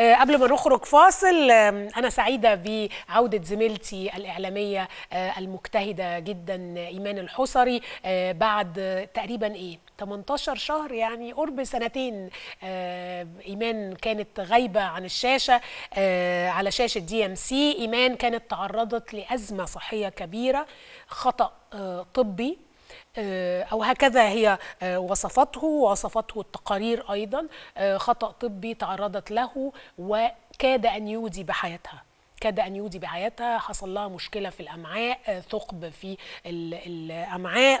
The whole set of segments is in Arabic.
آه، قبل ما نخرج فاصل أنا سعيدة بعودة زميلتي الإعلامية آه، المجتهدة جدا إيمان الحصري آه، بعد تقريبا إيه 18 شهر يعني قرب سنتين إيمان كانت غايبة عن الشاشة على شاشة دي ام سي إيمان كانت تعرضت لأزمة صحية كبيرة خطأ طبي آه، أو هكذا هي آه، وصفته ووصفته التقارير أيضا آه، خطأ طبي تعرضت له وكاد أن يودي بحياتها كاد أن يودي بحياتها حصل لها مشكلة في الأمعاء آه، ثقب في الأمعاء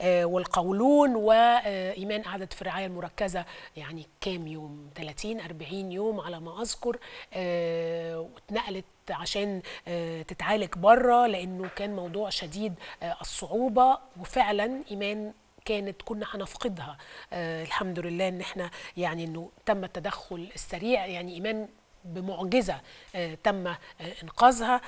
آه، والقولون وإيمان قعدت في الرعاية المركزة يعني كام يوم 30 40 يوم على ما أذكر آه، واتنقلت عشان تتعالج بره لانه كان موضوع شديد الصعوبه وفعلا ايمان كانت كنا هنفقدها آه الحمد لله ان احنا يعني انه تم التدخل السريع يعني ايمان بمعجزه آه، تم آه، انقاذها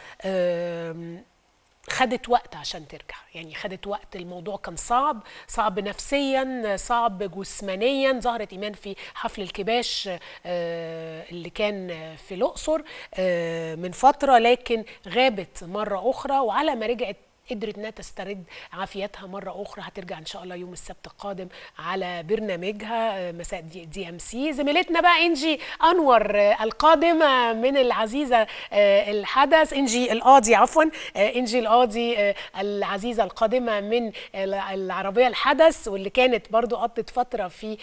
خدت وقت عشان ترجع يعني خدت وقت الموضوع كان صعب صعب نفسيا صعب جسمانيا ظهرت ايمان في حفل الكباش آه، اللي كان في الاقصر من فتره لكن غابت مره اخرى وعلى ما رجعت قدرت انها تسترد عافيتها مره اخرى هترجع ان شاء الله يوم السبت القادم على برنامجها آه، مساء دي, دي ام سي زميلتنا بقى انجي انور آه، القادمه آه، من العزيزه الحدث انجي القاضي عفوا انجي القاضي العزيزه القادمه من العربيه الحدث واللي كانت برضو قضت فتره في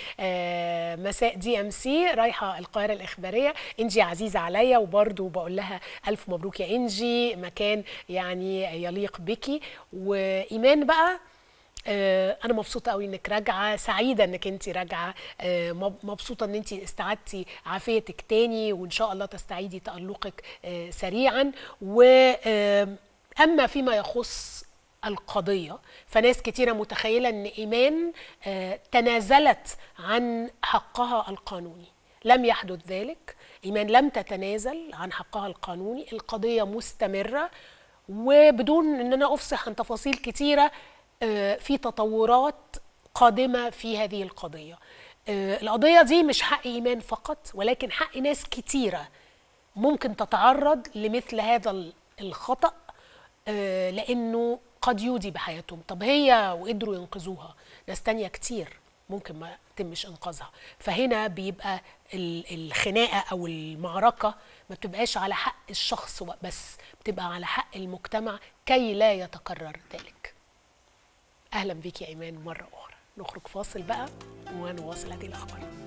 مساء دي ام سي رايحه القاهره الاخباريه انجي عزيزه عليا وبرضو بقول لها الف مبروك يا انجي مكان يعني يليق بك معاكي وايمان بقى آه، انا مبسوطه قوي انك راجعه سعيده انك انت راجعه آه، مبسوطه ان انت استعدتي عافيتك تاني وان شاء الله تستعيدي تالقك آه، سريعا واما فيما يخص القضية فناس كتيرة متخيلة أن إيمان تنازلت عن حقها القانوني لم يحدث ذلك إيمان لم تتنازل عن حقها القانوني القضية مستمرة وبدون ان انا افصح عن تفاصيل كتيره آه، في تطورات قادمه في هذه القضيه آه، القضيه دي مش حق ايمان فقط ولكن حق ناس كتيره ممكن تتعرض لمثل هذا الخطا آه، لانه قد يودي بحياتهم طب هي وقدروا ينقذوها ناس تانية كتير ممكن ما تمش انقاذها فهنا بيبقى الخناقه او المعركه ما بتبقاش على حق الشخص بس بتبقى على حق المجتمع كي لا يتكرر ذلك اهلا بيك يا ايمان مره اخرى نخرج فاصل بقى ونواصل هذه الاخبار